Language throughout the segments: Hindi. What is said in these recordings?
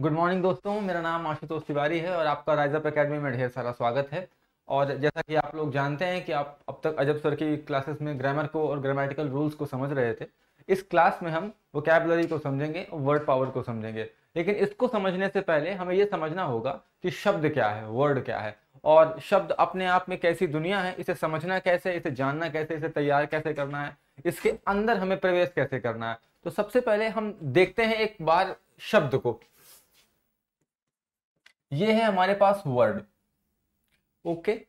गुड मॉर्निंग दोस्तों मेरा नाम आशुतोष तिवारी है और आपका राइजअप अकेडमी में ढेर सारा स्वागत है और जैसा कि आप लोग जानते हैं कि आप अब तक अजब सर की क्लासेस में ग्रामर को और ग्रामेटिकल रूल्स को समझ रहे थे इस क्लास में हम वोकेबलरी को समझेंगे वर्ड पावर को समझेंगे लेकिन इसको समझने से पहले हमें ये समझना होगा कि शब्द क्या है वर्ड क्या है और शब्द अपने आप में कैसी दुनिया है इसे समझना कैसे इसे जानना कैसे इसे तैयार कैसे करना है इसके अंदर हमें प्रवेश कैसे करना है तो सबसे पहले हम देखते हैं एक बार शब्द को ये है हमारे पास वर्ड ओके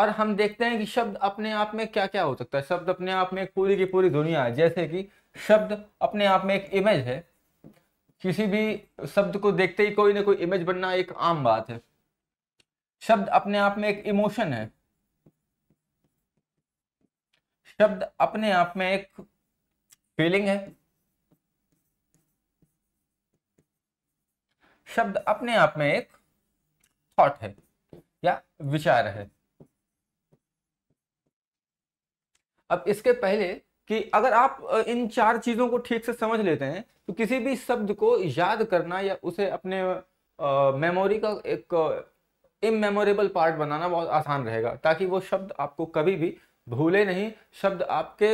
और हम देखते हैं कि शब्द अपने आप में क्या क्या हो सकता है शब्द अपने आप में एक पूरी की पूरी दुनिया है जैसे कि शब्द अपने आप में एक इमेज है किसी भी शब्द को देखते ही कोई ना कोई इमेज बनना एक आम बात है शब्द अपने आप में एक इमोशन है शब्द अपने आप में एक फीलिंग है शब्द अपने आप में एक थॉट है या विचार है अब इसके पहले कि अगर आप इन चार चीजों को ठीक से समझ लेते हैं तो किसी भी शब्द को याद करना या उसे अपने मेमोरी का एक इमेमोरेबल पार्ट बनाना बहुत आसान रहेगा ताकि वो शब्द आपको कभी भी भूले नहीं शब्द आपके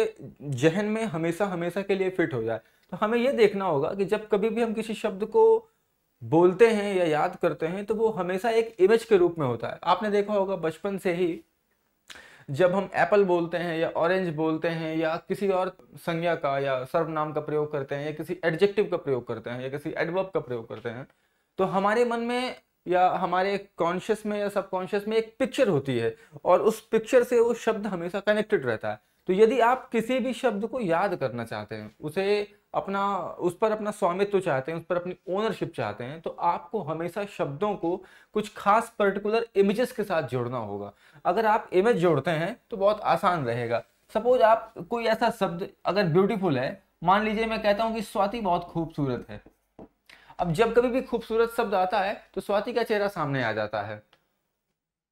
जहन में हमेशा हमेशा के लिए फिट हो जाए तो हमें ये देखना होगा कि जब कभी भी हम किसी शब्द को बोलते हैं या याद करते हैं तो वो हमेशा एक इमेज के रूप में होता है आपने देखा होगा बचपन से ही जब हम एप्पल बोलते हैं या ऑरेंज बोलते हैं या किसी और संज्ञा का या सर्वनाम का प्रयोग करते हैं या किसी एडजेक्टिव का प्रयोग करते हैं या किसी एडवर्ब का प्रयोग करते हैं तो हमारे मन में या हमारे कॉन्शियस में या सबकॉन्शियस में एक पिक्चर होती है और उस पिक्चर से वो शब्द हमेशा कनेक्टेड रहता है तो यदि आप किसी भी शब्द को याद करना चाहते हैं उसे अपना उस पर अपना स्वामित्व चाहते हैं उस पर अपनी ओनरशिप चाहते हैं तो आपको हमेशा शब्दों को कुछ खास पर्टिकुलर इमेजेस के साथ जोड़ना होगा अगर आप इमेज जोड़ते हैं तो बहुत आसान रहेगा सपोज आप कोई ऐसा शब्द अगर ब्यूटीफुल है मान लीजिए मैं कहता हूँ कि स्वाति बहुत खूबसूरत है अब जब कभी भी खूबसूरत शब्द आता है तो स्वाति का चेहरा सामने आ जाता है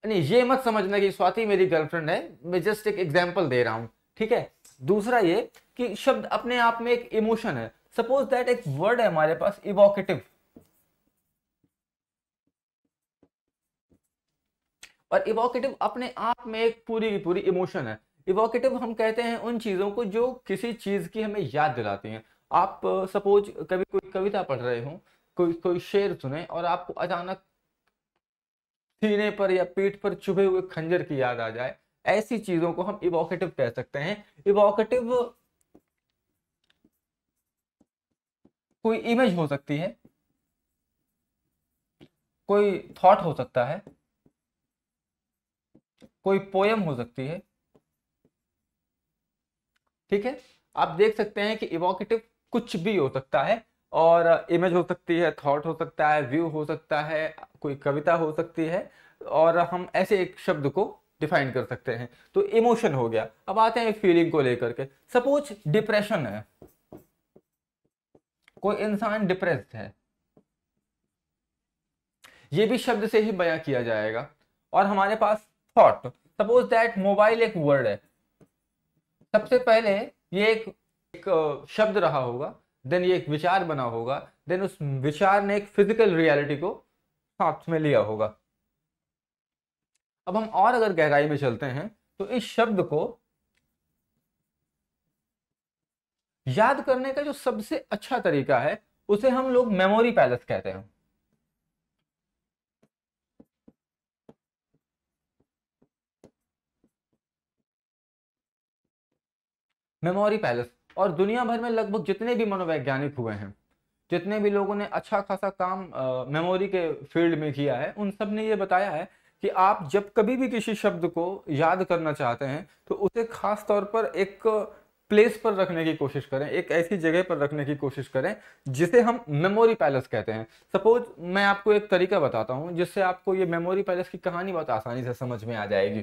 नहीं ये मत समझना कि स्वाति मेरी गर्लफ्रेंड है मैं जस्ट एक एग्जाम्पल दे रहा हूँ ठीक है दूसरा ये कि शब्द अपने आप में एक इमोशन है सपोज दैट एक वर्ड है हमारे पास इवोकेटिव और इवोकेटिव अपने आप में एक पूरी की पूरी इमोशन है इवोकेटिव हम कहते हैं उन चीज़ों को जो किसी चीज़ की हमें याद दिलाती हैं आप सपोज कभी कोई कविता पढ़ रहे हो कोई कोई शेर सुने और आपको अचानक सीने पर या पीठ पर चुभे हुए खंजर की याद आ जाए ऐसी चीज़ों को हम इवोकेटिव कह सकते हैं इवोकेटिव कोई इमेज हो सकती है कोई थॉट हो सकता है कोई पोयम हो सकती है ठीक है आप देख सकते हैं कि इवोकेटिव कुछ भी हो सकता है और इमेज हो सकती है थॉट हो सकता है व्यू हो सकता है कोई कविता हो सकती है और हम ऐसे एक शब्द को डिफाइन कर सकते हैं तो इमोशन हो गया अब आते हैं फीलिंग को लेकर के सपोज डिप्रेशन है कोई इंसान डिप्रेस्ड है ये भी शब्द से ही बयां किया जाएगा और हमारे पास थॉट सपोज दैट मोबाइल एक वर्ड है सबसे पहले ये एक, एक शब्द रहा होगा देन ये एक विचार बना होगा देन उस विचार ने एक फिजिकल रियलिटी को साथ में लिया होगा अब हम और अगर गहराई में चलते हैं तो इस शब्द को याद करने का जो सबसे अच्छा तरीका है उसे हम लोग मेमोरी पैलेस कहते हैं मेमोरी पैलेस और दुनिया भर में लगभग जितने भी मनोवैज्ञानिक हुए हैं जितने भी लोगों ने अच्छा खासा काम मेमोरी के फील्ड में किया है उन सब ने यह बताया है कि आप जब कभी भी किसी शब्द को याद करना चाहते हैं तो उसे खास तौर पर एक प्लेस पर रखने की कोशिश करें एक ऐसी जगह पर रखने की कोशिश करें जिसे हम मेमोरी पैलेस कहते हैं सपोज मैं आपको एक तरीका बताता हूं जिससे आपको ये मेमोरी पैलेस की कहानी बहुत आसानी से समझ में आ जाएगी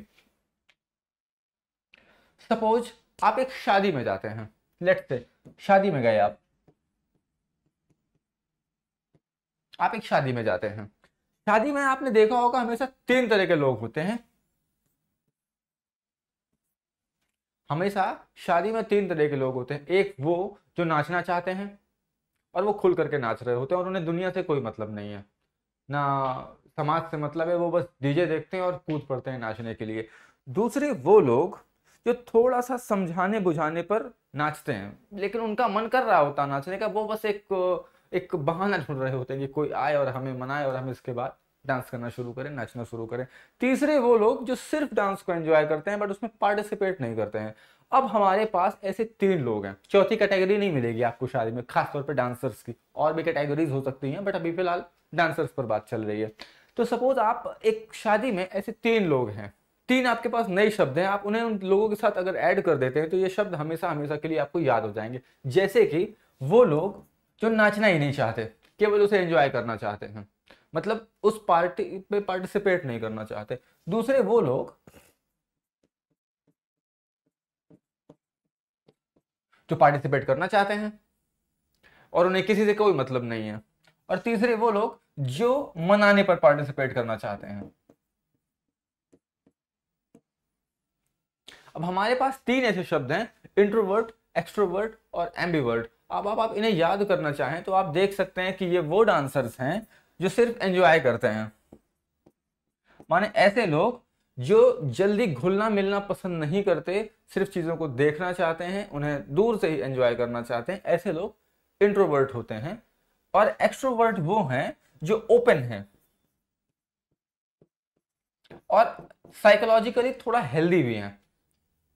सपोज आप एक शादी में जाते हैं लेट से शादी में गए आप आप एक शादी में जाते हैं शादी में आपने देखा होगा हमेशा तीन तरह के लोग होते हैं हमेशा शादी में तीन तरह के लोग होते हैं एक वो जो नाचना चाहते हैं और वो खुल करके नाच रहे होते हैं और उन्हें दुनिया से कोई मतलब नहीं है ना समाज से मतलब है वो बस डीजे देखते हैं और कूद पड़ते हैं नाचने के लिए दूसरे वो लोग जो थोड़ा सा समझाने बुझाने पर नाचते हैं लेकिन उनका मन कर रहा होता नाचने का वो बस एक एक बहाना ढूंढ रहे होते हैं कि कोई आए और हमें मनाए और हम इसके बाद डांस करना शुरू करें नाचना शुरू करें तीसरे वो लोग जो सिर्फ डांस को एंजॉय करते हैं बट उसमें पार्टिसिपेट नहीं करते हैं अब हमारे पास ऐसे तीन लोग हैं चौथी कैटेगरी नहीं मिलेगी आपको शादी में खासतौर पर डांसर्स की और भी कैटेगरीज हो सकती हैं बट अभी फिलहाल डांसर्स पर बात चल रही है तो सपोज आप एक शादी में ऐसे तीन लोग हैं तीन आपके पास नए शब्द हैं आप उन्हें उन लोगों के साथ अगर ऐड कर देते हैं तो ये शब्द हमेशा हमेशा के लिए आपको याद हो जाएंगे जैसे कि वो लोग जो नाचना ही नहीं चाहते केवल उसे एंजॉय करना चाहते हैं मतलब उस पार्टी पे पार्टिसिपेट नहीं करना चाहते दूसरे वो लोग जो पार्टिसिपेट करना चाहते हैं और उन्हें किसी से कोई मतलब नहीं है और तीसरे वो लोग जो मनाने पर पार्टिसिपेट करना चाहते हैं अब हमारे पास तीन ऐसे शब्द हैं इंट्रोवर्ट एक्सट्रोवर्ट और एम्बीवर्ट अब आप, आप इन्हें याद करना चाहें तो आप देख सकते हैं कि ये वो डांसर्स हैं जो सिर्फ एंजॉय करते हैं माने ऐसे लोग जो जल्दी घुलना मिलना पसंद नहीं करते सिर्फ चीज़ों को देखना चाहते हैं उन्हें दूर से ही एंजॉय करना चाहते हैं ऐसे लोग इंट्रोवर्ट होते हैं और एक्स्ट्रोवर्ट वो हैं जो ओपन हैं और साइकोलॉजिकली थोड़ा हेल्दी भी हैं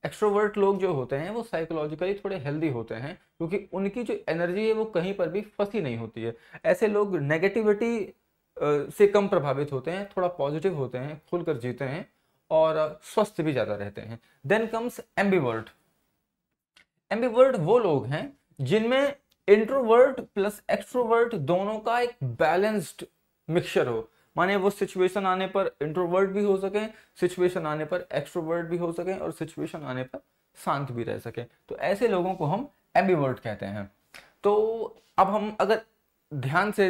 एक्स्ट्रोवर्ट लोग जो होते हैं वो साइकोलॉजिकली थोड़े हेल्दी होते हैं क्योंकि उनकी जो एनर्जी है वो कहीं पर भी फंसी नहीं होती है ऐसे लोग नेगेटिविटी से कम प्रभावित होते हैं थोड़ा पॉजिटिव होते हैं खुलकर जीते हैं और स्वस्थ भी ज़्यादा रहते हैं देन कम्स एम्बीवर्ट एम्बीवर्ट वो लोग हैं जिनमें इंट्रोवर्ट प्लस एक्स्ट्रोवर्ड दोनों का एक बैलेंस्ड मिक्सचर हो माने वो सिचुएशन आने पर इंट्रोवर्ट भी हो सके सिचुएशन आने पर एक्सट्रोवर्ट भी हो सके और सिचुएशन आने पर शांत भी रह सके तो ऐसे लोगों को हम एम्बीवर्ट कहते हैं तो अब हम अगर ध्यान से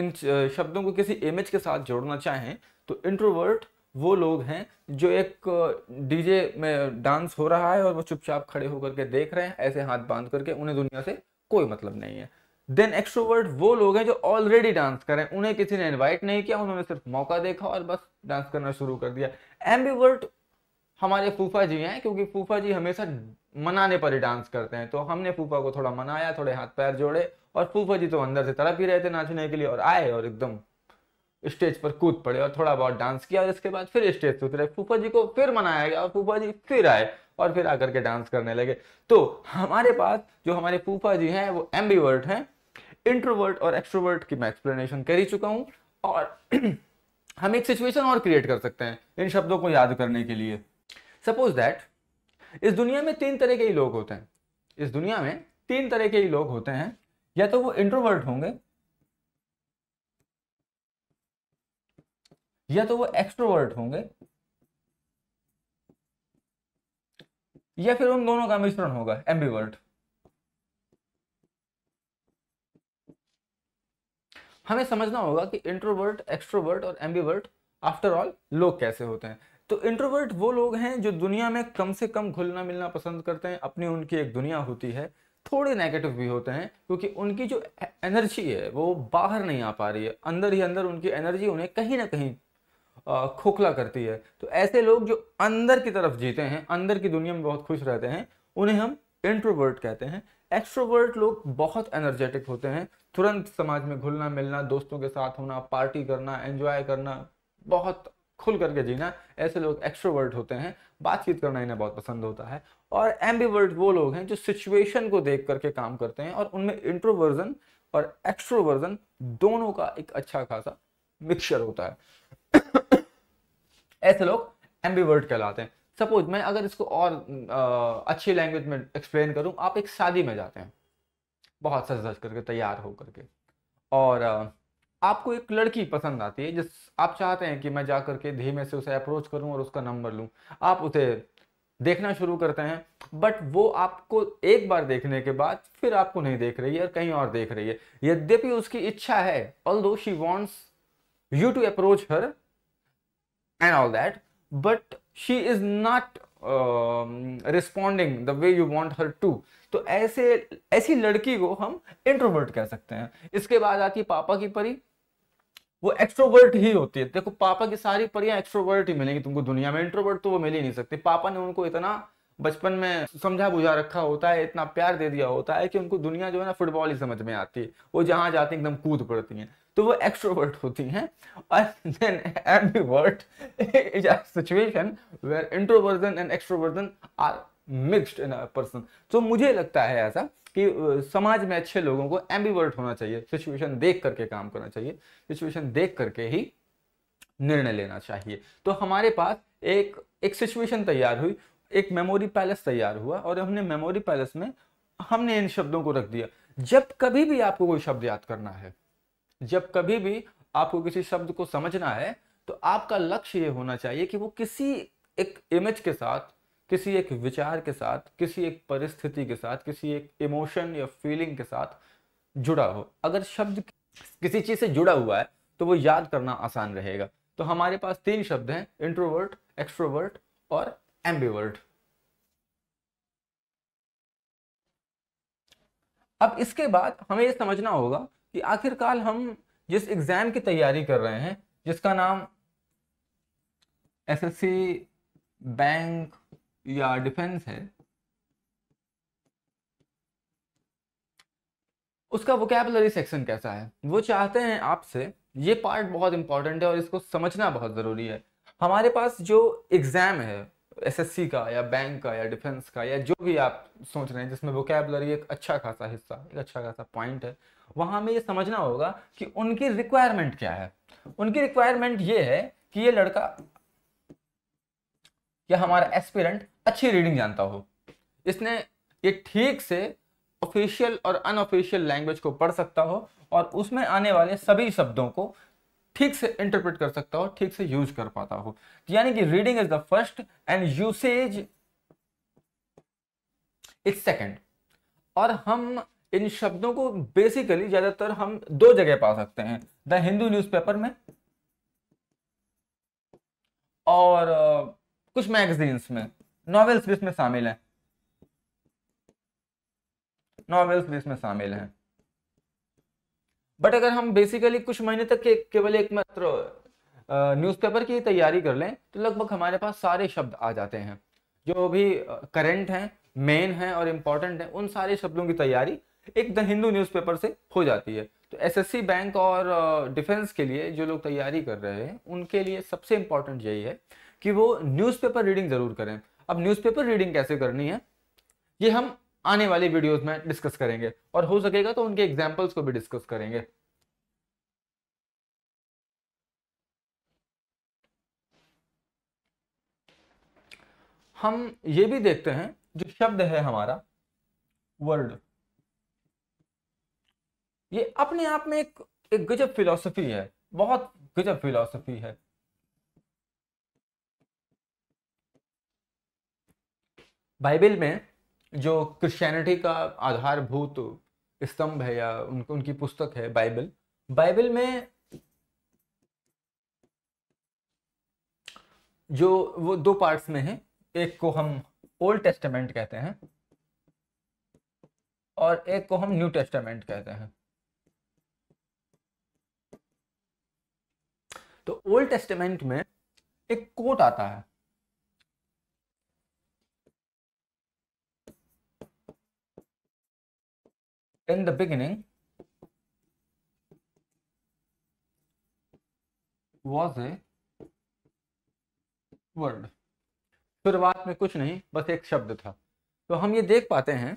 इन शब्दों को किसी इमेज के साथ जोड़ना चाहें तो इंट्रोवर्ट वो लोग हैं जो एक डीजे में डांस हो रहा है और वो चुपचाप खड़े होकर के देख रहे हैं ऐसे हाथ बांध करके उन्हें दुनिया से कोई मतलब नहीं है देन एक्सट्रोवर्ट वो लोग हैं जो ऑलरेडी डांस करें उन्हें किसी ने इनवाइट नहीं किया उन्होंने सिर्फ मौका देखा और बस डांस करना शुरू कर दिया एम्बीवर्ट हमारे फूफा जी हैं क्योंकि फूफा जी हमेशा मनाने पर ही डांस करते हैं तो हमने फूफा को थोड़ा मनाया थोड़े हाथ पैर जोड़े और फूफा जी तो अंदर से तड़प ही रहे थे नाचने के लिए और आए और एकदम स्टेज पर कूद पड़े और थोड़ा बहुत डांस किया और इसके बाद फिर स्टेज से उतरे फूफा जी को फिर मनाया गया और फूफा जी फिर आए और फिर आकर के डांस करने लगे तो हमारे पास जो हमारे फूफा जी हैं वो एम्बीवर्ट हैं इंट्रोवर्ट और एक्सट्रोवर्ट की मैं एक्सप्लेनेशन कर ही चुका हूं और हम एक सिचुएशन और क्रिएट कर सकते हैं इन शब्दों को याद करने के लिए सपोज दैट इस दुनिया में तीन तरह के ही लोग होते हैं इस दुनिया में तीन तरह के ही लोग होते हैं या तो वो इंट्रोवर्ट होंगे या तो वो एक्सट्रोवर्ट होंगे या फिर उन दोनों का मिश्रण होगा एम्बीवर्ट हमें समझना होगा कि इंट्रोवर्ट एक्सट्रोवर्ट और एम्बीवर्ट आफ्टर ऑल लोग कैसे होते हैं तो इंट्रोवर्ट वो लोग हैं जो दुनिया में कम से कम घुलना मिलना पसंद करते हैं अपनी उनकी एक दुनिया होती है थोड़े नेगेटिव भी होते हैं क्योंकि उनकी जो एनर्जी e-, है वो बाहर नहीं आ पा रही है अंदर ही अंदर उनकी एनर्जी उन्हें कहीं ना कहीं खोखला करती है तो ऐसे लोग जो अंदर की तरफ जीते हैं अंदर की दुनिया में बहुत खुश रहते हैं उन्हें हम इंट्रोवर्ट कहते हैं एक्स्ट्रोवर्ट लोग बहुत एनर्जेटिक होते हैं तुरंत समाज में घुलना मिलना दोस्तों के साथ होना पार्टी करना एंजॉय करना बहुत खुल करके जीना ऐसे लोग एक्स्ट्रोवर्ट होते हैं बातचीत करना इन्हें बहुत पसंद होता है और एम्बीवर्ट वो लोग हैं जो सिचुएशन को देख करके काम करते हैं और उनमें इंट्रोवर्जन और एक्स्ट्रोवर्जन दोनों का एक अच्छा खासा मिक्सचर होता है ऐसे लोग वर्ड कहलाते हैं सपोज मैं अगर इसको और आ, अच्छी लैंग्वेज में एक्सप्लेन करूं आप एक शादी में जाते हैं बहुत सज सज करके तैयार हो करके और आ, आपको एक लड़की पसंद आती है जिस आप चाहते हैं कि मैं जा करके धीमे से उसे अप्रोच करूं और उसका नंबर लूं आप उसे देखना शुरू करते हैं बट वो आपको एक बार देखने के बाद फिर आपको नहीं देख रही है और कहीं और देख रही है यद्यपि उसकी इच्छा है although she wants you to approach her and all that but she is not responding the way you want her to तो ऐसे ऐसी लड़की को हम इंट्रोवर्ट कह सकते हैं इसके बाद आती है पापा की परी वो एक्सट्रोवर्ट ही होती है देखो पापा की सारी परियां एक्सट्रोवर्ट ही मिलेंगी तुमको दुनिया में इंट्रोवर्ट तो वो मिल ही नहीं सकती पापा ने उनको इतना बचपन में समझा बुझा रखा होता है इतना प्यार दे दिया होता है कि उनको दुनिया जो है ना फुटबॉल ही समझ में आती है वो जहां जाती है एकदम कूद पड़ती है तो वो एक्सट्रोवर्ट होती हैं और then ambivert is a situation where introversion and extroversion are mixed in a person तो मुझे लगता है ऐसा कि समाज में अच्छे लोगों को एम्बीवर्ट होना चाहिए सिचुएशन देख करके काम करना चाहिए सिचुएशन देख करके ही निर्णय लेना चाहिए तो हमारे पास एक एक सिचुएशन तैयार हुई एक मेमोरी पैलेस तैयार हुआ और हमने मेमोरी पैलेस में हमने इन शब्दों को रख दिया जब कभी भी आपको कोई शब्द याद करना है जब कभी भी आपको किसी शब्द को समझना है तो आपका लक्ष्य ये होना चाहिए कि वो किसी एक इमेज के साथ किसी एक विचार के साथ किसी एक परिस्थिति के साथ किसी एक इमोशन या फीलिंग के साथ जुड़ा हो अगर शब्द किसी चीज से जुड़ा हुआ है तो वो याद करना आसान रहेगा तो हमारे पास तीन शब्द हैं इंट्रोवर्ट एक्सट्रोवर्ट और एम्बीवर्ट अब इसके बाद हमें यह समझना होगा कि आखिरकार हम जिस एग्ज़ाम की तैयारी कर रहे हैं जिसका नाम एसएससी बैंक या डिफेंस है उसका वोकेबलरी सेक्शन कैसा है वो चाहते हैं आपसे ये पार्ट बहुत इंपॉर्टेंट है और इसको समझना बहुत ज़रूरी है हमारे पास जो एग्ज़ाम है एसएससी का या बैंक का या डिफेंस का या जो भी आप सोच रहे हैं जिसमें वोकेबलरी एक अच्छा खासा हिस्सा एक अच्छा खासा पॉइंट है वहाँ में ये समझना होगा कि उनकी रिक्वायरमेंट क्या है उनकी रिक्वायरमेंट ये है कि ये लड़का या हमारा एस्पिरेंट अच्छी रीडिंग जानता हो इसने ये ठीक से ऑफिशियल और अनऑफिशियल लैंग्वेज को पढ़ सकता हो और उसमें आने वाले सभी शब्दों को ठीक से इंटरप्रेट कर सकता हो ठीक से यूज कर पाता हो यानी कि reading is the first and usage is second और हम इन शब्दों को बेसिकली ज्यादातर हम दो जगह पा सकते हैं द हिंदू न्यूज़पेपर में और कुछ मैगजीन्स में नॉवेल्स भी इसमें शामिल हैं नॉवेल्स भी इसमें शामिल हैं बट अगर हम बेसिकली कुछ महीने तक के, केवल एक मात्र न्यूज़पेपर की तैयारी कर लें तो लगभग हमारे पास सारे शब्द आ जाते हैं जो भी करंट हैं मेन हैं और इम्पॉर्टेंट हैं उन सारे शब्दों की तैयारी एक द हिंदू न्यूज़पेपर से हो जाती है तो एसएससी बैंक और डिफेंस के लिए जो लोग तैयारी कर रहे हैं उनके लिए सबसे इम्पॉर्टेंट यही है कि वो न्यूज़पेपर रीडिंग ज़रूर करें अब न्यूज़पेपर रीडिंग कैसे करनी है ये हम आने वाली वीडियोस में डिस्कस करेंगे और हो सकेगा तो उनके एग्जाम्पल्स को भी डिस्कस करेंगे हम ये भी देखते हैं जो शब्द है हमारा वर्ल्ड ये अपने आप में एक एक गजब फिलॉसफी है बहुत गजब फिलॉसफी है बाइबल में जो क्रिश्चियनिटी का आधारभूत स्तंभ है या उन, उनकी पुस्तक है बाइबल बाइबल में जो वो दो पार्ट्स में है एक को हम ओल्ड टेस्टामेंट कहते हैं और एक को हम न्यू टेस्टामेंट कहते हैं तो ओल्ड टेस्टामेंट में एक कोट आता है in the beginning was a word शुरुआत में कुछ नहीं बस एक शब्द था तो हम ये देख पाते हैं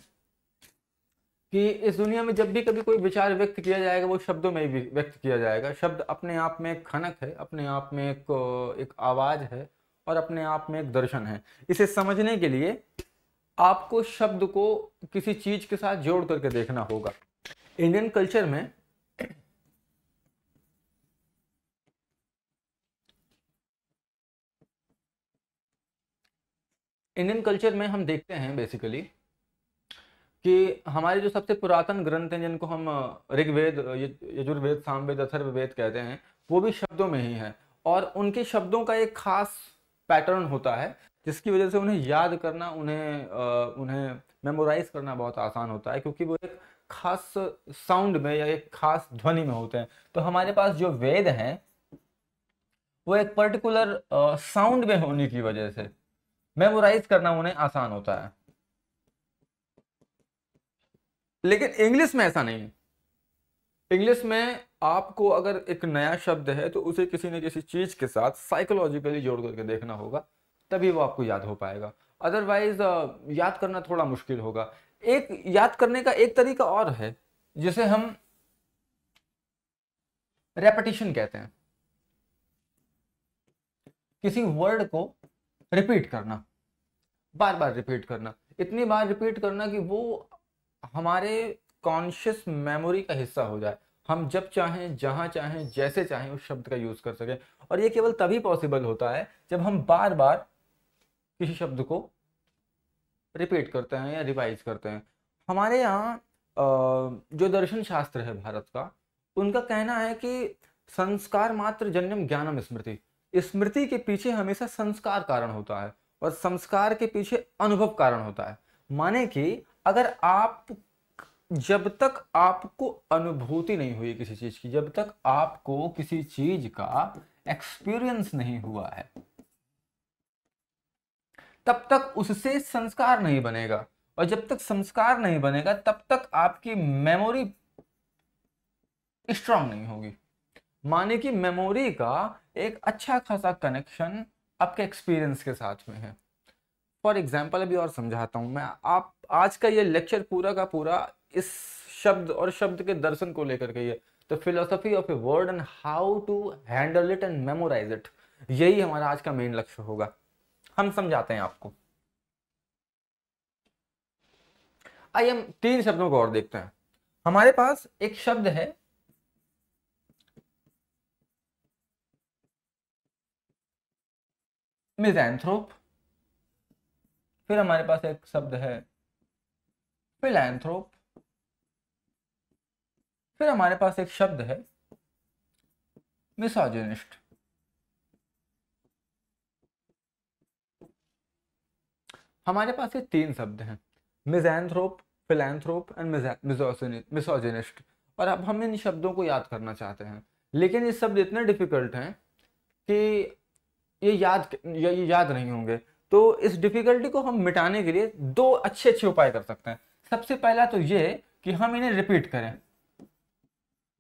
कि इस दुनिया में जब भी कभी कोई विचार व्यक्त किया जाएगा वो शब्दों में ही व्यक्त किया जाएगा शब्द अपने आप में एक खनक है अपने आप में एक एक आवाज़ है और अपने आप में एक दर्शन है इसे समझने के लिए आपको शब्द को किसी चीज के साथ जोड़ करके देखना होगा इंडियन कल्चर में इंडियन कल्चर में हम देखते हैं बेसिकली कि हमारे जो सबसे पुरातन ग्रंथ हैं जिनको हम ऋग्वेद यजुर्वेद सामवेद अथर्ववेद कहते हैं वो भी शब्दों में ही है और उनके शब्दों का एक खास पैटर्न होता है जिसकी वजह से उन्हें याद करना उन्हें उन्हें मेमोराइज करना बहुत आसान होता है क्योंकि वो एक खास साउंड में या एक खास ध्वनि में होते हैं तो हमारे पास जो वेद हैं वो एक पर्टिकुलर साउंड में होने की वजह से मेमोराइज करना उन्हें आसान होता है लेकिन इंग्लिश में ऐसा नहीं इंग्लिश में आपको अगर एक नया शब्द है तो उसे किसी न किसी चीज के साथ साइकोलॉजिकली जोड़ करके देखना होगा तभी वो आपको याद हो पाएगा अदरवाइज याद करना थोड़ा मुश्किल होगा एक याद करने का एक तरीका और है जिसे हम रेपिटेशन कहते हैं किसी वर्ड को रिपीट करना बार बार रिपीट करना इतनी बार रिपीट करना कि वो हमारे कॉन्शियस मेमोरी का हिस्सा हो जाए हम जब चाहें जहां चाहें जैसे चाहें उस शब्द का यूज़ कर सकें और ये केवल तभी पॉसिबल होता है जब हम बार बार किसी शब्द को रिपीट करते हैं या रिवाइज करते हैं हमारे यहाँ जो दर्शन शास्त्र है भारत का उनका कहना है कि संस्कार मात्र जन्यम ज्ञानम स्मृति स्मृति के पीछे हमेशा संस्कार कारण होता है और संस्कार के पीछे अनुभव कारण होता है माने कि अगर आप जब तक आपको अनुभूति नहीं हुई किसी चीज की जब तक आपको किसी चीज का एक्सपीरियंस नहीं हुआ है तब तक उससे संस्कार नहीं बनेगा और जब तक संस्कार नहीं बनेगा तब तक आपकी मेमोरी स्ट्रांग नहीं होगी माने कि मेमोरी का एक अच्छा खासा कनेक्शन आपके एक्सपीरियंस के साथ में है फॉर एग्जाम्पल अभी और समझाता हूँ मैं आप आज का ये लेक्चर पूरा का पूरा इस शब्द और शब्द के दर्शन को लेकर के है तो philosophy of a word and how to handle it and memorise it यही हमारा आज का मेन लक्ष्य होगा हम समझाते हैं आपको आइए हम तीन शब्दों को और देखते हैं हमारे पास एक शब्द है मिजैंथ्रोप फिर हमारे पास एक शब्द है फिलैंथ्रोप फिर हमारे पास एक शब्द है मिसाजोनिस्ट हमारे पास ये तीन शब्द हैं मिजैनथ्रोप फिलेंथ्रोप एंड मिसोजिनिस्ट और अब हम इन शब्दों को याद करना चाहते हैं लेकिन ये शब्द इतने डिफ़िकल्ट हैं कि ये याद ये याद नहीं होंगे तो इस डिफ़िकल्टी को हम मिटाने के लिए दो अच्छे अच्छे उपाय कर सकते हैं सबसे पहला तो ये कि हम इन्हें रिपीट करें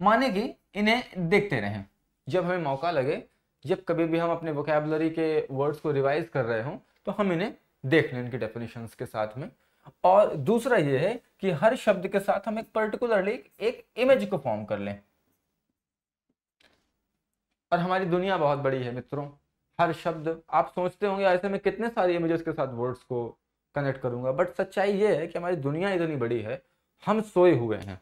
माने कि इन्हें देखते रहें जब हमें मौका लगे जब कभी भी हम अपने वोकेबलरी के वर्ड्स को रिवाइज कर रहे हों तो हम इन्हें देख लें इनके डेफिनेशन के साथ में और दूसरा ये है कि हर शब्द के साथ हम एक पर्टिकुलरली एक इमेज को फॉर्म कर लें और हमारी दुनिया बहुत बड़ी है मित्रों हर शब्द आप सोचते होंगे ऐसे में कितने सारे इमेजेस के साथ वर्ड्स को कनेक्ट करूंगा बट सच्चाई ये है कि हमारी दुनिया इतनी बड़ी है हम सोए हुए हैं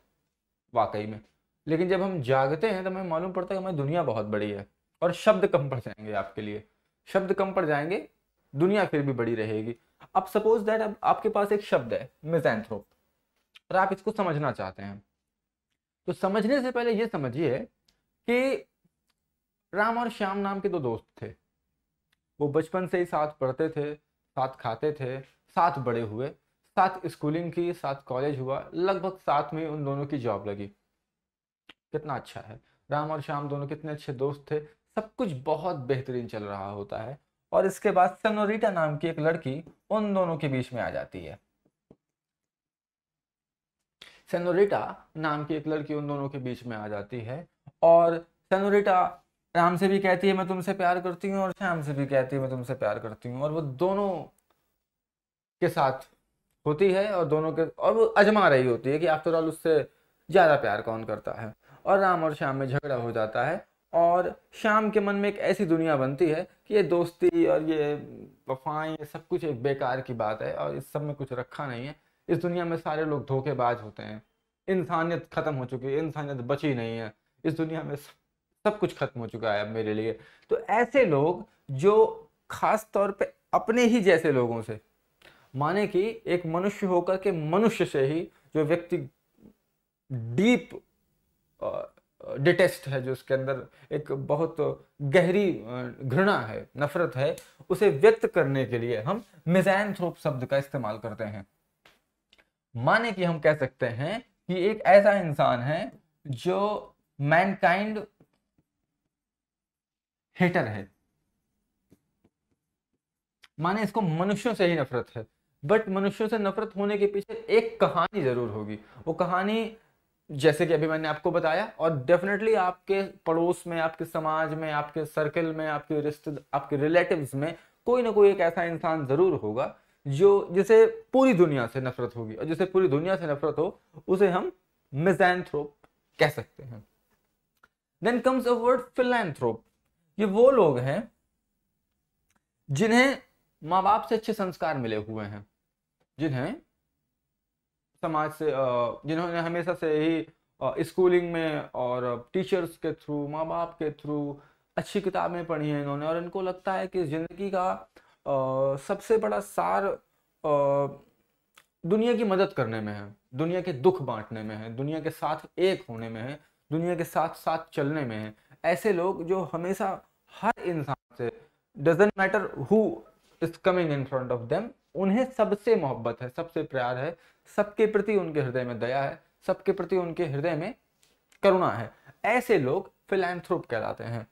वाकई में लेकिन जब हम जागते हैं तो हमें मालूम पड़ता है कि हमारी दुनिया बहुत बड़ी है और शब्द कम पड़ जाएंगे आपके लिए शब्द कम पड़ जाएंगे दुनिया फिर भी बड़ी रहेगी अब सपोज दैट अब आपके पास एक शब्द है मिजैनथ्रोप और आप इसको समझना चाहते हैं तो समझने से पहले ये समझिए कि राम और श्याम नाम के दो दोस्त थे वो बचपन से ही साथ पढ़ते थे साथ खाते थे साथ बड़े हुए साथ स्कूलिंग की साथ कॉलेज हुआ लगभग साथ में उन दोनों की जॉब लगी कितना अच्छा है राम और श्याम दोनों कितने अच्छे दोस्त थे सब कुछ बहुत बेहतरीन चल रहा होता है और इसके बाद सनोरिटा नाम की एक लड़की उन दोनों के बीच में आ जाती है सेनोरिटा नाम की एक लड़की उन दोनों के बीच में आ जाती है और सेनोरिटा राम से भी कहती है मैं तुमसे प्यार करती हूँ और श्याम से भी कहती है मैं तुमसे प्यार करती हूँ और वो दोनों के साथ होती है और दोनों के और वो अजमा रही होती है कि आफ्टरऑल उससे ज़्यादा प्यार कौन करता है और राम और श्याम में झगड़ा हो जाता है और शाम के मन में एक ऐसी दुनिया बनती है कि ये दोस्ती और ये वफाएं ये सब कुछ एक बेकार की बात है और इस सब में कुछ रखा नहीं है इस दुनिया में सारे लोग धोखेबाज होते हैं इंसानियत ख़त्म हो चुकी है इंसानियत बची नहीं है इस दुनिया में सब, सब कुछ ख़त्म हो चुका है अब मेरे लिए तो ऐसे लोग जो खास तौर पे अपने ही जैसे लोगों से माने कि एक मनुष्य होकर के मनुष्य से ही जो व्यक्ति डीप डिटेस्ट है जो उसके अंदर एक बहुत गहरी घृणा है नफरत है उसे व्यक्त करने के लिए हम थ्रोप शब्द का इस्तेमाल करते हैं माने कि हम कह सकते हैं कि एक ऐसा इंसान है जो मैनकाइंड हेटर है माने इसको मनुष्यों से ही नफरत है बट मनुष्यों से नफरत होने के पीछे एक कहानी जरूर होगी वो कहानी जैसे कि अभी मैंने आपको बताया और डेफिनेटली आपके पड़ोस में आपके समाज में आपके सर्कल में आपके रिश्ते आपके रिलेटिव्स में कोई ना कोई एक ऐसा इंसान ज़रूर होगा जो जिसे पूरी दुनिया से नफरत होगी और जिसे पूरी दुनिया से नफरत हो उसे हम मिजैनथ्रोप कह सकते हैं then comes a word philanthrope ये वो लोग हैं जिन्हें माँ बाप से अच्छे संस्कार मिले हुए हैं जिन्हें समाज से जिन्होंने हमेशा से ही स्कूलिंग में और टीचर्स के थ्रू माँ बाप के थ्रू अच्छी किताबें पढ़ी हैं इन्होंने और इनको लगता है कि ज़िंदगी का सबसे बड़ा सार दुनिया की मदद करने में है दुनिया के दुख बांटने में है दुनिया के साथ एक होने में है दुनिया के साथ साथ चलने में है ऐसे लोग जो हमेशा हर इंसान से doesn't matter who is coming in front of them उन्हें सबसे मोहब्बत है सबसे प्यार है सबके प्रति उनके हृदय में दया है सबके प्रति उनके हृदय में करुणा है ऐसे लोग फिलैंथ्रोप कहलाते हैं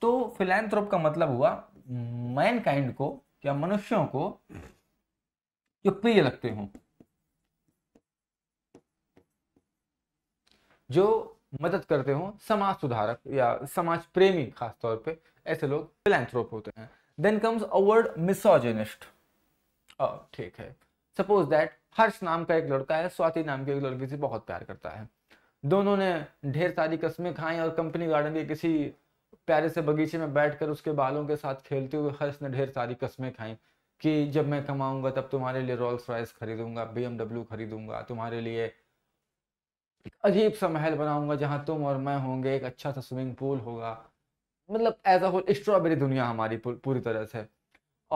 तो फिलैंथ्रोप का मतलब हुआ मैनकाइंड को या मनुष्यों को जो प्रिय लगते हों जो मदद करते हो समाज सुधारक या समाज प्रेमी खासतौर पे ऐसे लोग फिलैंथ्रोप होते हैं देन कम्स अ वर्ड ठीक है सपोज दैट हर्ष नाम का एक लड़का है स्वाति नाम की एक लड़की से बहुत प्यार करता है दोनों ने ढेर सारी कस्में खाई और कंपनी गार्डन के किसी प्यारे से बगीचे में बैठकर उसके बालों के साथ खेलते हुए हर्ष ने ढेर सारी कस्में खाई कि जब मैं कमाऊंगा तब तुम्हारे लिए रोल्स रॉयस खरीदूंगा बीएमडब्ल्यू खरीदूंगा तुम्हारे लिए अजीब सा महल बनाऊंगा जहां तुम और मैं होंगे एक अच्छा सा स्विमिंग पूल होगा मतलब एज अ होल स्ट्रॉबेरी दुनिया हमारी पूरी तरह से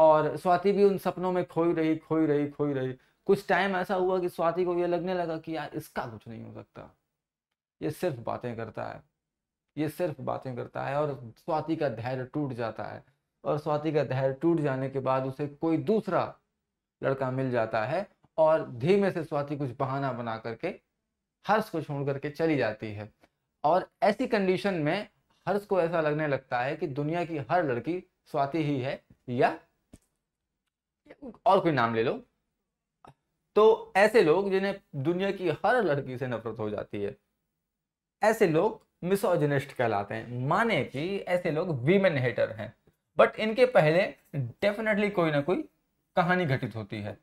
और स्वाति भी उन सपनों में खोई रही खोई रही खोई रही कुछ टाइम ऐसा हुआ कि स्वाति को यह लगने लगा कि यार इसका कुछ नहीं हो सकता ये सिर्फ बातें करता है ये सिर्फ बातें करता है और स्वाति का धैर्य टूट जाता है और स्वाति का धैर्य टूट जाने के बाद उसे कोई दूसरा लड़का मिल जाता है और धीमे से स्वाति कुछ बहाना बना करके हर्ष को छोड़ करके चली जाती है और ऐसी कंडीशन में हर्ष को ऐसा लगने लगता है कि दुनिया की हर लड़की स्वाति ही है या और कोई नाम ले लो तो ऐसे लोग जिन्हें दुनिया की हर लड़की से नफरत हो जाती है ऐसे लोग मिसोजनिस्ट कहलाते हैं माने कि ऐसे लोग वीमेन हेटर हैं बट इनके पहले डेफिनेटली कोई ना कोई कहानी घटित होती है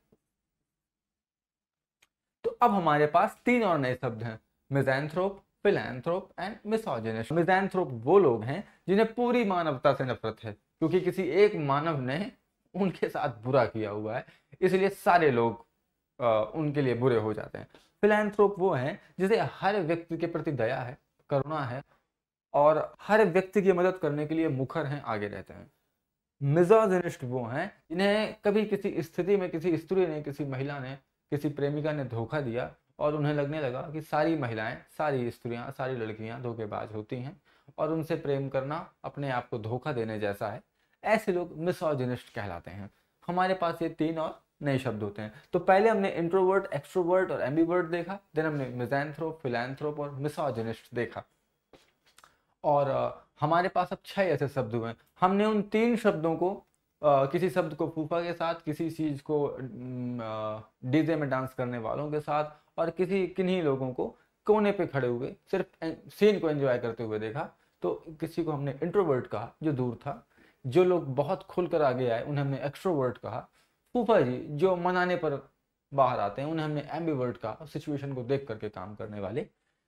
तो अब हमारे पास तीन और नए शब्द हैं मिजैंथ्रोप फिलैंथ्रोप एंड मिसोजनिस्ट मिजैंथ्रोप वो लोग हैं जिन्हें पूरी मानवता से नफरत है क्योंकि किसी एक मानव ने उनके साथ बुरा किया हुआ है इसलिए सारे लोग उनके लिए बुरे हो जाते हैं फिलैंथ्रोप वो हैं जिसे हर व्यक्ति के प्रति दया है करुणा है और हर व्यक्ति की मदद करने के लिए मुखर हैं आगे रहते हैं मिजाजनिस्ट वो हैं जिन्हें कभी किसी स्थिति में किसी स्त्री ने किसी महिला ने किसी प्रेमिका ने धोखा दिया और उन्हें लगने लगा कि सारी महिलाएं सारी स्त्रियां सारी लड़कियां धोखेबाज होती हैं और उनसे प्रेम करना अपने आप को धोखा देने जैसा है ऐसे लोग मिसोजिनिस्ट कहलाते हैं हमारे पास ये तीन और नए शब्द होते हैं तो पहले हमने इंट्रोवर्ट एक्सट्रोवर्ट और एम्बीवर्ट देखा देन हमने मिजैनथ्रोप फिलैंथ्रोप और मिसोजनिस्ट देखा और हमारे पास अब छह ऐसे शब्द हुए हमने उन तीन शब्दों को आ, किसी शब्द को फूफा के साथ किसी चीज को डीजे में डांस करने वालों के साथ और किसी किन्हीं लोगों को कोने पे खड़े हुए सिर्फ सीन को एंजॉय करते हुए देखा तो किसी को हमने इंट्रोवर्ट कहा जो दूर था जो लोग बहुत खुलकर आगे आए उन्हें हमने एक्स्ट्रोवर्ट कहा फूफा जी जो मनाने पर बाहर आते हैं उन्हें हमने वर्ल्ड का सिचुएशन को देख करके काम करने वाले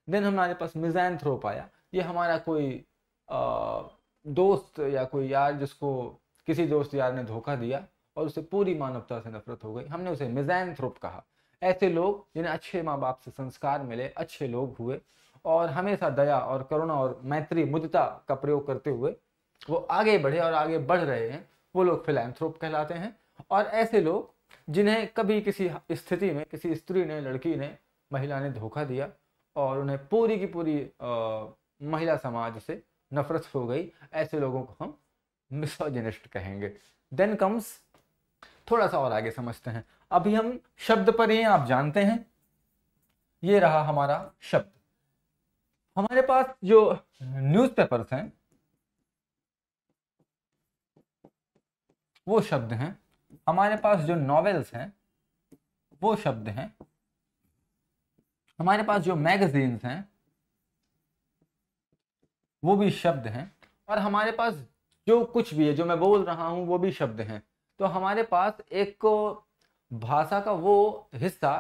देन हमारे पास मिजैनथ्रोप आया ये हमारा कोई आ, दोस्त या कोई यार जिसको किसी दोस्त यार ने धोखा दिया और उसे पूरी मानवता से नफरत हो गई हमने उसे थ्रोप कहा ऐसे लोग जिन्हें अच्छे माँ बाप से संस्कार मिले अच्छे लोग हुए और हमेशा दया और करुणा और मैत्री मुदता का प्रयोग करते हुए वो आगे बढ़े और आगे बढ़ रहे हैं वो लोग फिलैंथ्रोप कहलाते हैं और ऐसे लोग जिन्हें कभी किसी स्थिति में किसी स्त्री ने लड़की ने महिला ने धोखा दिया और उन्हें पूरी की पूरी आ, महिला समाज से नफरत हो गई ऐसे लोगों को हम मिसोजिनिस्ट कहेंगे देन कम्स थोड़ा सा और आगे समझते हैं अभी हम शब्द पर ही आप जानते हैं ये रहा हमारा शब्द हमारे पास जो न्यूज़पेपर्स हैं वो शब्द हैं हमारे पास जो नॉवेल्स हैं वो शब्द हैं हमारे पास जो मैगजीन्स हैं वो भी शब्द हैं और हमारे पास जो कुछ भी है जो मैं बोल रहा हूँ वो भी शब्द हैं तो हमारे पास एक भाषा का वो हिस्सा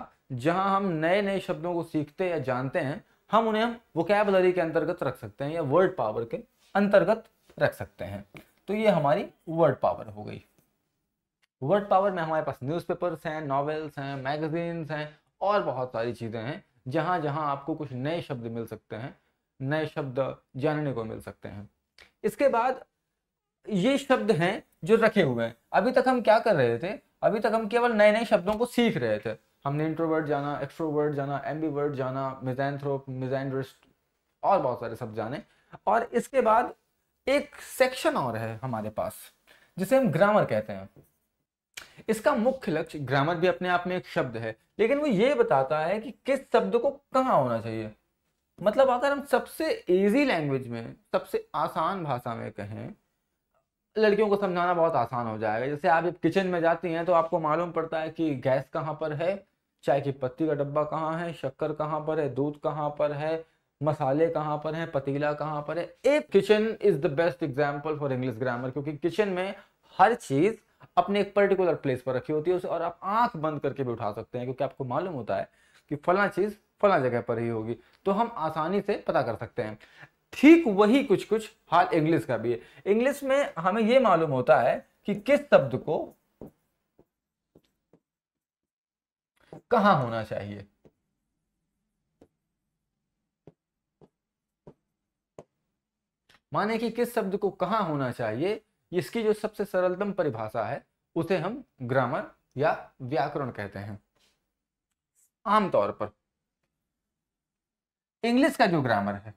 जहाँ हम नए नए शब्दों को सीखते या जानते हैं हम उन्हें हम वोकेबलरी के अंतर्गत रख सकते हैं या वर्ड पावर के अंतर्गत रख सकते हैं तो ये हमारी वर्ड पावर हो गई वर्ड पावर में हमारे पास न्यूज़पेपर्स हैं नॉवेल्स हैं मैगजीन्स हैं और बहुत सारी चीज़ें हैं जहाँ जहाँ आपको कुछ नए शब्द मिल सकते हैं नए शब्द जानने को मिल सकते हैं इसके बाद ये शब्द हैं जो रखे हुए हैं अभी तक हम क्या कर रहे थे अभी तक हम केवल नए नए शब्दों को सीख रहे थे हमने इंट्रोवर्ड जाना एक्सट्रोवर्ड जाना वर्ड जाना मिजैनथ्रोप मिजैनड्रिस्ट और बहुत सारे शब्द जाने और इसके बाद एक सेक्शन और है हमारे पास जिसे हम ग्रामर कहते हैं इसका मुख्य लक्ष्य ग्रामर भी अपने आप में एक शब्द है लेकिन वो ये बताता है कि किस शब्द को कहाँ होना चाहिए मतलब अगर हम सबसे इजी लैंग्वेज में सबसे आसान भाषा में कहें लड़कियों को समझाना बहुत आसान हो जाएगा जैसे आप जब किचन में जाती हैं तो आपको मालूम पड़ता है कि गैस कहाँ पर है चाय की पत्ती का डब्बा कहाँ है शक्कर कहाँ पर है दूध कहाँ पर है मसाले कहाँ पर हैं पतीला कहाँ पर है एक kitchen is the best example for English grammar क्योंकि किचन में हर चीज़ अपने एक पर्टिकुलर प्लेस पर रखी होती है उसे और आप आंख बंद करके भी उठा सकते हैं क्योंकि आपको मालूम होता है कि फला चीज़ फला जगह पर ही होगी तो हम आसानी से पता कर सकते हैं ठीक वही कुछ कुछ हाल इंग्लिश का भी है इंग्लिश में हमें यह मालूम होता है कि किस शब्द को कहा होना चाहिए माने कि किस शब्द को कहा होना चाहिए इसकी जो सबसे सरलतम परिभाषा है उसे हम ग्रामर या व्याकरण कहते हैं आमतौर पर इंग्लिश का जो ग्रामर है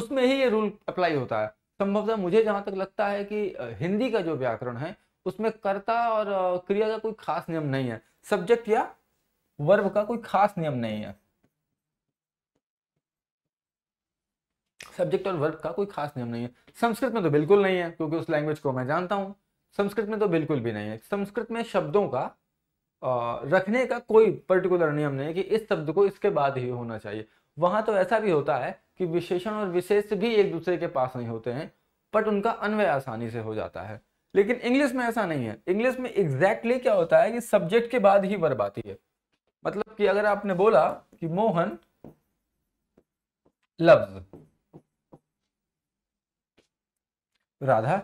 उसमें ही ये रूल अप्लाई होता है संभवतः मुझे जहां तक लगता है कि हिंदी का जो व्याकरण है उसमें कर्ता और क्रिया का कोई खास नियम नहीं है सब्जेक्ट या वर्ब का कोई खास नियम नहीं है सब्जेक्ट और वर्ब का कोई खास नियम नहीं है संस्कृत में तो बिल्कुल नहीं है क्योंकि उस लैंग्वेज को मैं जानता हूँ संस्कृत में तो बिल्कुल भी नहीं है संस्कृत में शब्दों का आ, रखने का कोई पर्टिकुलर नियम नहीं है कि इस शब्द को इसके बाद ही होना चाहिए वहाँ तो ऐसा भी होता है कि विशेषण और विशेष भी एक दूसरे के पास नहीं होते हैं बट उनका अन्वय आसानी से हो जाता है लेकिन इंग्लिश में ऐसा नहीं है इंग्लिश में एग्जैक्टली exactly क्या होता है कि सब्जेक्ट के बाद ही वर्ब आती है मतलब कि अगर आपने बोला कि मोहन लव्स राधा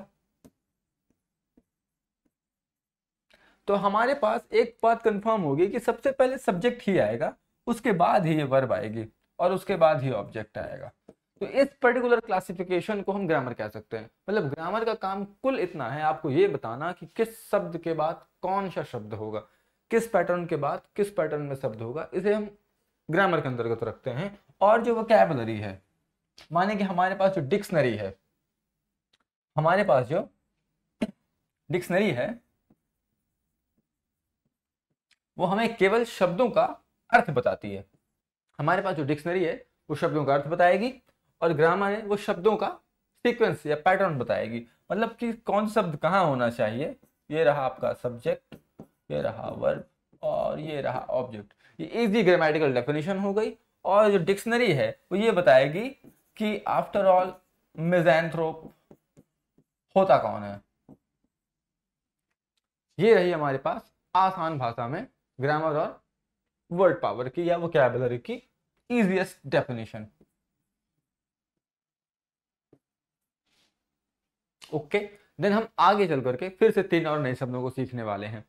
तो हमारे पास एक बात कंफर्म होगी कि सबसे पहले सब्जेक्ट ही आएगा उसके बाद ही ये वर्ब आएगी और उसके बाद ही ऑब्जेक्ट आएगा तो इस पर्टिकुलर क्लासिफिकेशन को हम ग्रामर कह सकते हैं मतलब ग्रामर का काम कुल इतना है आपको ये बताना कि किस शब्द के बाद कौन सा शब्द होगा किस पैटर्न के बाद किस पैटर्न में शब्द होगा इसे हम ग्रामर के अंतर्गत रखते हैं और जो वो है माने कि हमारे पास जो डिक्शनरी है हमारे पास जो डिक्शनरी है वो हमें केवल शब्दों का अर्थ बताती है हमारे पास जो डिक्शनरी है वो शब्दों का अर्थ बताएगी और ग्रामर है वो शब्दों का सीक्वेंस या पैटर्न बताएगी मतलब कि कौन शब्द कहाँ होना चाहिए ये रहा आपका सब्जेक्ट ये रहा वर्ब और ये रहा ऑब्जेक्ट ये इजी ग्रामेटिकल डेफिनेशन हो गई और जो डिक्शनरी है वो ये बताएगी कि आफ्टर ऑल मिजैनथ्रोप होता कौन है ये रही हमारे पास आसान भाषा में ग्रामर और वर्ड पावर की या कैबलरी की इजिएस्ट डेफिनेशन ओके देन हम आगे चल करके फिर से तीन और नए शब्दों को सीखने वाले हैं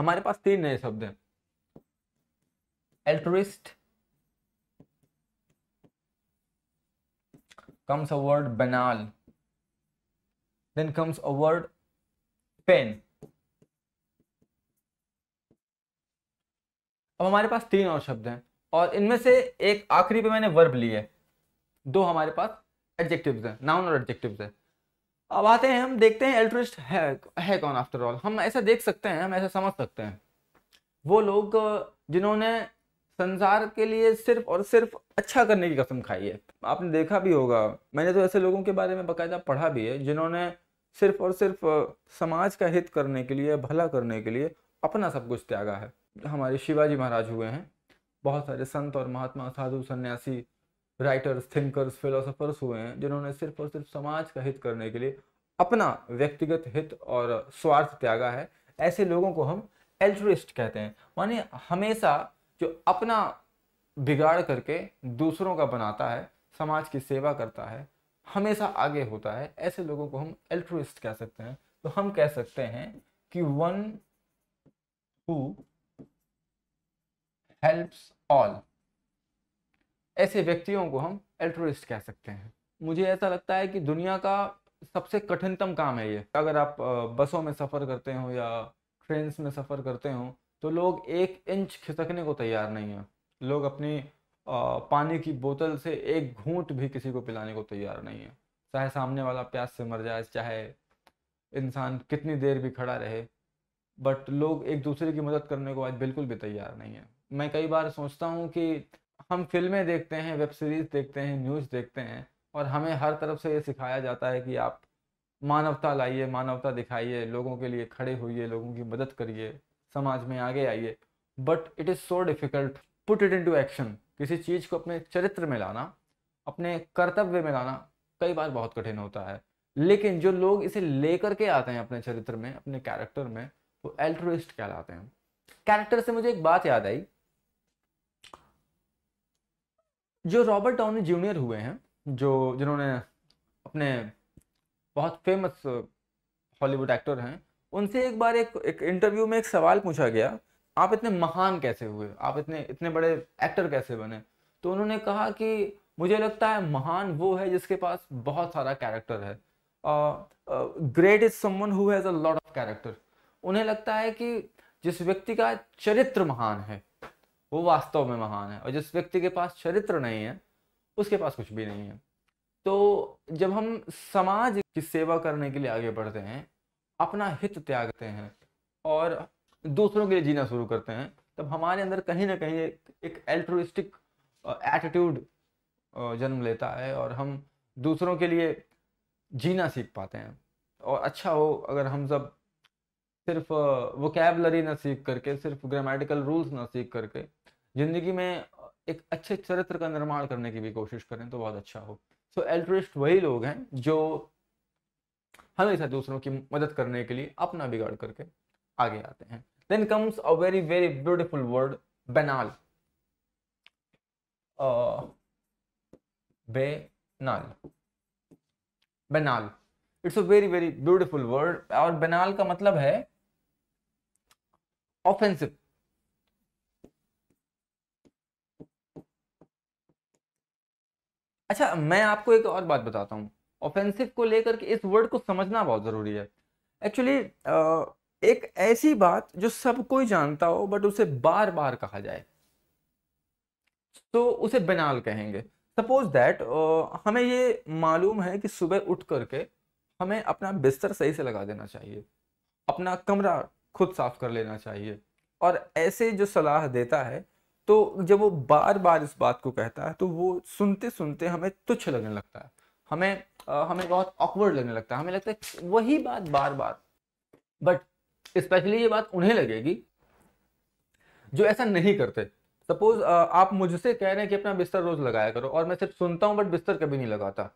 हमारे पास तीन नए शब्द हैं altruist comes a word banal then comes a word pen अब हमारे पास तीन और शब्द हैं और इनमें से एक आखिरी पे मैंने वर्ब लिए दो हमारे पास एडजेक्टिव्स हैं नाउन और एडजेक्टिव्स हैं अब आते हैं हम देखते हैं एल्ट्रिस्ट है है कौन आफ्टर ऑल हम ऐसा देख सकते हैं हम ऐसा समझ सकते हैं वो लोग जिन्होंने संसार के लिए सिर्फ और सिर्फ अच्छा करने की कसम खाई है आपने देखा भी होगा मैंने तो ऐसे लोगों के बारे में बाकायदा पढ़ा भी है जिन्होंने सिर्फ और सिर्फ समाज का हित करने के लिए भला करने के लिए अपना सब कुछ त्यागा है हमारे शिवाजी महाराज हुए हैं बहुत सारे संत और महात्मा साधु सन्यासी राइटर्स थिंकर्स फिलोसोफर्स हुए हैं जिन्होंने सिर्फ और सिर्फ समाज का हित करने के लिए अपना व्यक्तिगत हित और स्वार्थ त्यागा है ऐसे लोगों को हम एल्ट्रिस्ट कहते हैं माने हमेशा जो अपना बिगाड़ करके दूसरों का बनाता है समाज की सेवा करता है हमेशा आगे होता है ऐसे लोगों को हम एल्ट्रोइस्ट कह सकते हैं तो हम कह सकते हैं कि वन हु हेल्प्स ऑल ऐसे व्यक्तियों को हम एल्ट्रोइस्ट कह सकते हैं मुझे ऐसा लगता है कि दुनिया का सबसे कठिनतम काम है ये अगर आप बसों में सफ़र करते हो या ट्रेन्स में सफ़र करते हो तो लोग एक इंच खिसकने को तैयार नहीं है लोग अपनी पानी की बोतल से एक घूंट भी किसी को पिलाने को तैयार नहीं है चाहे सामने वाला प्यास से मर जाए चाहे इंसान कितनी देर भी खड़ा रहे बट लोग एक दूसरे की मदद करने को आज बिल्कुल भी तैयार नहीं है मैं कई बार सोचता हूँ कि हम फिल्में देखते हैं वेब सीरीज देखते हैं न्यूज़ देखते हैं और हमें हर तरफ से ये सिखाया जाता है कि आप मानवता लाइए मानवता दिखाइए लोगों के लिए खड़े होइए लोगों की मदद करिए समाज में आगे आइए but it is so difficult put it in to action किसी चीज़ को अपने चरित्र में लाना अपने कर्तव्य में लाना कई बार बहुत कठिन होता है लेकिन जो लोग इसे लेकर के आते हैं अपने चरित्र में अपने कैरेक्टर में वो एल्ट्रोइस्ट कहलाते हैं कैरेक्टर से मुझे एक बात याद आई जो रॉबर्ट डाउनी जूनियर हुए हैं जो जिन्होंने अपने बहुत फेमस हॉलीवुड एक्टर हैं उनसे एक बार एक, एक इंटरव्यू में एक सवाल पूछा गया आप इतने महान कैसे हुए आप इतने इतने बड़े एक्टर कैसे बने तो उन्होंने कहा कि मुझे लगता है महान वो है जिसके पास बहुत सारा कैरेक्टर है great is someone who has a lot of character उन्हें लगता है कि जिस व्यक्ति का चरित्र महान है वो वास्तव में महान है और जिस व्यक्ति के पास चरित्र नहीं है उसके पास कुछ भी नहीं है तो जब हम समाज की सेवा करने के लिए आगे बढ़ते हैं अपना हित त्यागते हैं और दूसरों के लिए जीना शुरू करते हैं तब हमारे अंदर कहीं ना कहीं एक, एक एल्ट्रोइस्टिक एटीट्यूड जन्म लेता है और हम दूसरों के लिए जीना सीख पाते हैं और अच्छा हो अगर हम सब सिर्फ वोकेबलरी ना सीख करके सिर्फ ग्रामेटिकल रूल्स ना सीख करके ज़िंदगी में एक अच्छे चरित्र का निर्माण करने की भी कोशिश करें तो बहुत अच्छा हो सो so, एल्ट्रिस्ट वही लोग हैं जो हमेशा दूसरों की मदद करने के लिए अपना बिगाड़ करके आगे आते हैं then comes a very very beautiful word banal banal banal it's a very very beautiful word और बेनाल का मतलब है ऑफेंसिव अच्छा मैं आपको एक और बात बताता हूं ऑफेंसिव को लेकर के इस वर्ड को समझना बहुत ज़रूरी है एक्चुअली एक ऐसी बात जो सब कोई जानता हो बट उसे बार बार कहा जाए तो उसे बेनाल कहेंगे सपोज दैट हमें ये मालूम है कि सुबह उठ करके हमें अपना बिस्तर सही से लगा देना चाहिए अपना कमरा खुद साफ कर लेना चाहिए और ऐसे जो सलाह देता है तो जब वो बार बार इस बात को कहता है तो वो सुनते सुनते हमें तुच्छ लगने लगता है हमें हमें बहुत ऑकवर्ड लगने लगता है हमें लगता है वही बात बार बार बट स्पेशली ये बात उन्हें लगेगी जो ऐसा नहीं करते सपोज आप मुझसे कह रहे हैं कि अपना बिस्तर रोज लगाया करो और मैं सिर्फ सुनता हूं बट बिस्तर कभी नहीं लगाता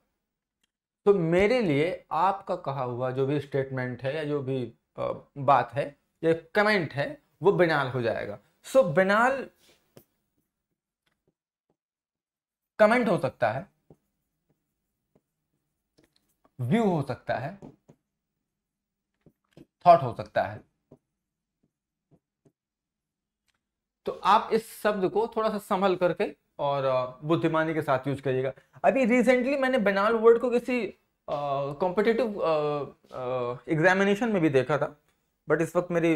तो मेरे लिए आपका कहा हुआ जो भी स्टेटमेंट है या जो भी बात है या कमेंट है वो बेनाल हो जाएगा सो so, बेनाल कमेंट हो सकता है व्यू हो सकता है थॉट हो सकता है तो आप इस शब्द को थोड़ा सा संभल करके और बुद्धिमानी के साथ यूज करिएगा अभी रिसेंटली मैंने बेनाल वर्ड को किसी कॉम्पिटेटिव एग्जामिनेशन में भी देखा था बट इस वक्त मेरी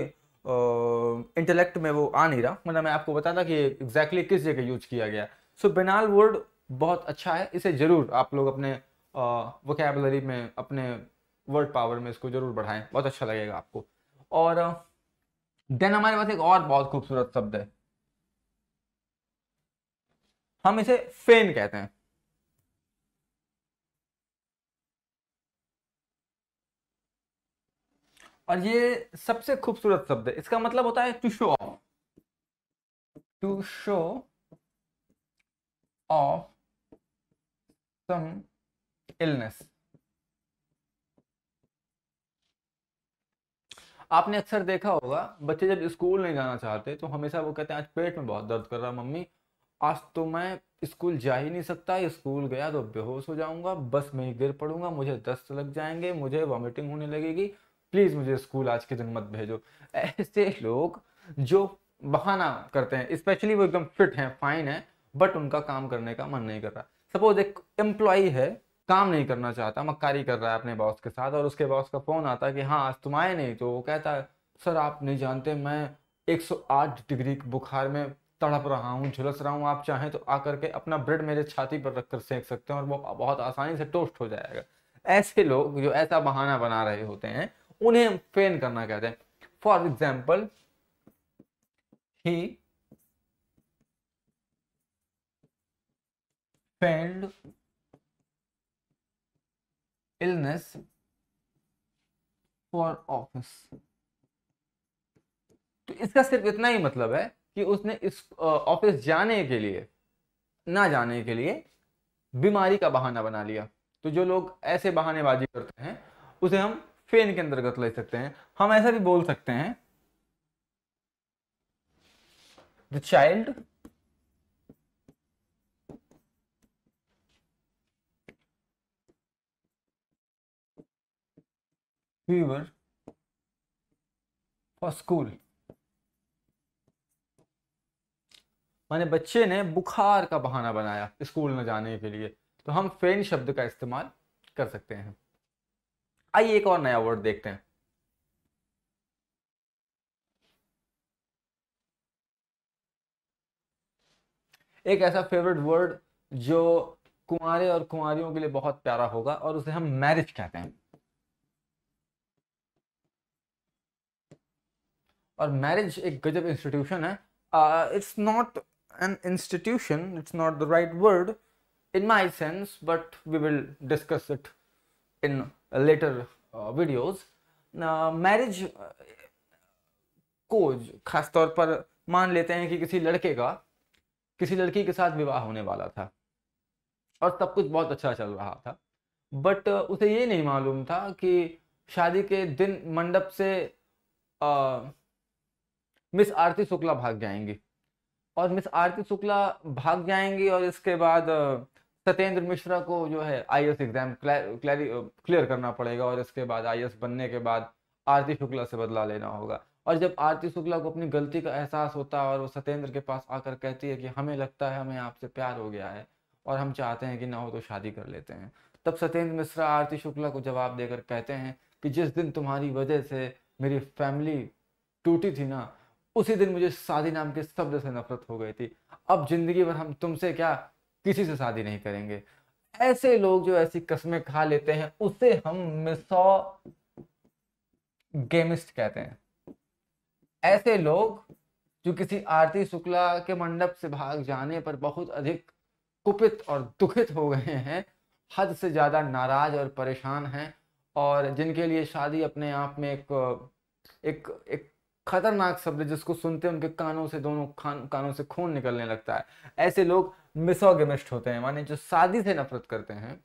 इंटेलेक्ट uh, में वो आ नहीं रहा मतलब मैं आपको बताता कि एग्जैक्टली exactly किस जगह यूज किया गया सो बेनाल वर्ड बहुत अच्छा है इसे जरूर आप लोग अपने वोकेबलरी में अपने वर्ड पावर में इसको ज़रूर बढ़ाएं बहुत अच्छा लगेगा आपको और देन हमारे पास एक और बहुत खूबसूरत शब्द है हम इसे फेन कहते हैं और ये सबसे खूबसूरत शब्द है इसका मतलब होता है to show off to show off some illness आपने अक्सर देखा होगा बच्चे जब स्कूल नहीं जाना चाहते तो हमेशा वो कहते हैं आज पेट में बहुत दर्द कर रहा मम्मी आज तो मैं स्कूल जा ही नहीं सकता स्कूल गया तो बेहोश हो जाऊंगा बस में ही गिर पड़ूंगा मुझे दस्त लग जाएंगे मुझे वॉमिटिंग होने लगेगी प्लीज मुझे स्कूल आज के दिन मत भेजो ऐसे लोग जो बहाना करते हैं स्पेशली वो एकदम फिट हैं फाइन है बट उनका काम करने का मन नहीं कर रहा सपोज एक एम्प्लॉय है काम नहीं करना चाहता मक्कारी कर रहा है अपने बॉस के साथ और उसके बॉस का फ़ोन आता है कि हाँ आज तुम आए नहीं तो वो कहता है सर आप नहीं जानते मैं 108 डिग्री बुखार में तड़प रहा हूँ झुलस रहा हूँ आप चाहें तो आकर के अपना ब्रेड मेरे छाती पर रखकर सेंक सेक सकते हैं और वो बहुत आसानी से टोस्ट हो जाएगा ऐसे लोग जो ऐसा बहाना बना रहे होते हैं उन्हें फेन करना कहते हैं for example he feigned illness for office तो इसका सिर्फ इतना ही मतलब है कि उसने इस ऑफिस जाने के लिए ना जाने के लिए बीमारी का बहाना बना लिया तो जो लोग ऐसे बहानेबाजी करते हैं उसे हम फेन के अंतर्गत ले सकते हैं हम ऐसा भी बोल सकते हैं the child fever for school माने बच्चे ने बुखार का बहाना बनाया स्कूल न जाने के लिए तो हम फेन शब्द का इस्तेमाल कर सकते हैं आइए एक और नया वर्ड देखते हैं एक ऐसा फेवरेट वर्ड जो कुंवारे और कुंवारियों के लिए बहुत प्यारा होगा और उसे हम मैरिज कहते हैं और मैरिज एक गजब इंस्टीट्यूशन है it's not an institution it's not the right word in my sense but we will discuss it in later videos marriage को तौर पर मान लेते हैं कि किसी लड़के का किसी लड़की के साथ विवाह होने वाला था और सब कुछ बहुत अच्छा चल रहा था बट uh, उसे ये नहीं मालूम था कि शादी के दिन मंडप से आ, uh, मिस आरती शुक्ला भाग जाएंगी और मिस आरती शुक्ला भाग जाएंगी और इसके बाद सत्येंद्र मिश्रा को जो है आई एग्जाम क्लियर करना पड़ेगा और इसके बाद आई बनने के बाद आरती शुक्ला से बदला लेना होगा और जब आरती शुक्ला को अपनी गलती का एहसास होता है और वो सत्येंद्र के पास आकर कहती है कि हमें लगता है हमें आपसे प्यार हो गया है और हम चाहते हैं कि ना हो तो शादी कर लेते हैं तब सत्येंद्र मिश्रा आरती शुक्ला को जवाब देकर कहते हैं कि जिस दिन तुम्हारी वजह से मेरी फैमिली टूटी थी ना उसी दिन मुझे शादी नाम के शब्द से नफरत हो गई थी अब जिंदगी भर हम तुमसे क्या किसी से शादी नहीं करेंगे ऐसे लोग जो ऐसी कस्में खा लेते हैं उसे हम मिसो गेमिस्ट कहते हैं ऐसे लोग जो किसी आरती शुक्ला के मंडप से भाग जाने पर बहुत अधिक कुपित और दुखित हो गए हैं हद से ज़्यादा नाराज और परेशान हैं और जिनके लिए शादी अपने आप में एक एक एक खतरनाक शब्द जिसको सुनते हैं उनके कानों से दोनों खान कानों से खून निकलने लगता है ऐसे लोग मिसोगेमिस्ट होते हैं माने जो शादी से नफरत करते हैं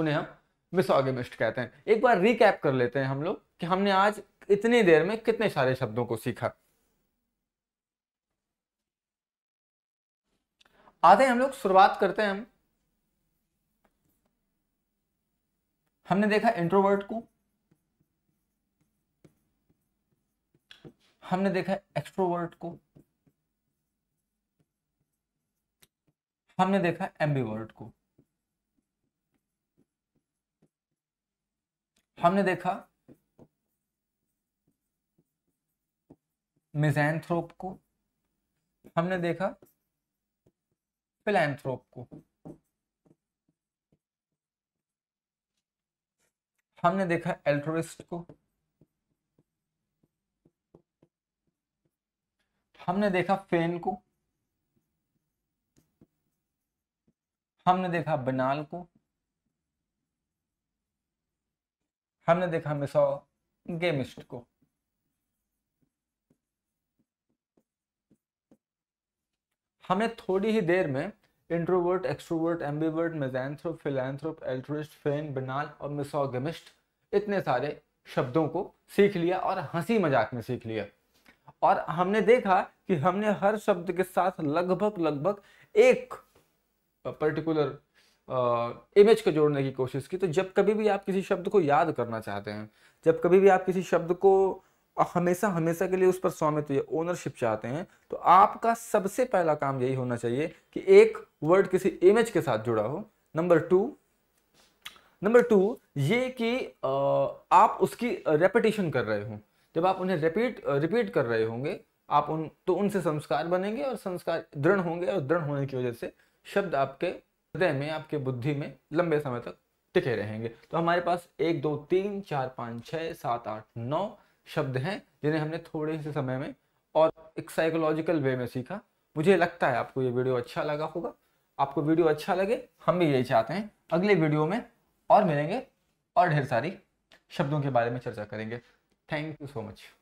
उन्हें हम मिसोगेमिस्ट कहते हैं एक बार रिकैप कर लेते हैं हम लोग कि हमने आज इतनी देर में कितने सारे शब्दों को सीखा आते हैं हम लोग शुरुआत करते हैं हम हमने देखा इंट्रोवर्ट को हमने देखा एक्सट्रोवर्ट को हमने देखा एम्बीवर्ट को हमने देखा मिजैनथ्रोप को हमने देखा फिलैनथ्रोप को हमने देखा एल्ट्रोरिस्ट को हमने देखा फेन को हमने देखा बनाल को हमने देखा मिसो गेमिस्ट को हमें थोड़ी ही देर में introvert extrovert ambivert misanthrope philanthrope altruist feign banal और मिसोगेमिस्ट इतने सारे शब्दों को सीख लिया और हंसी मजाक में सीख लिया और हमने देखा कि हमने हर शब्द के साथ लगभग लगभग एक पर्टिकुलर इमेज को जोड़ने की कोशिश की तो जब कभी भी आप किसी शब्द को याद करना चाहते हैं जब कभी भी आप किसी शब्द को हमेशा हमेशा के लिए उस पर स्वामित्व या ओनरशिप चाहते हैं तो आपका सबसे पहला काम यही होना चाहिए कि एक वर्ड किसी इमेज के साथ जुड़ा हो नंबर टू नंबर टू ये कि आप उसकी रेपिटेशन कर रहे हो जब आप उन्हें रिपीट रिपीट कर रहे होंगे आप उन तो उनसे संस्कार बनेंगे और संस्कार दृढ़ होंगे और दृढ़ होने की वजह से शब्द आपके हृदय में आपके बुद्धि में लंबे समय तक टिके रहेंगे तो हमारे पास एक दो तीन चार पाँच छः सात आठ नौ शब्द हैं जिन्हें हमने थोड़े से समय में और एक साइकोलॉजिकल वे में सीखा मुझे लगता है आपको ये वीडियो अच्छा लगा होगा आपको वीडियो अच्छा लगे हम भी यही चाहते हैं अगले वीडियो में और मिलेंगे और ढेर सारी शब्दों के बारे में चर्चा करेंगे Thank you so much.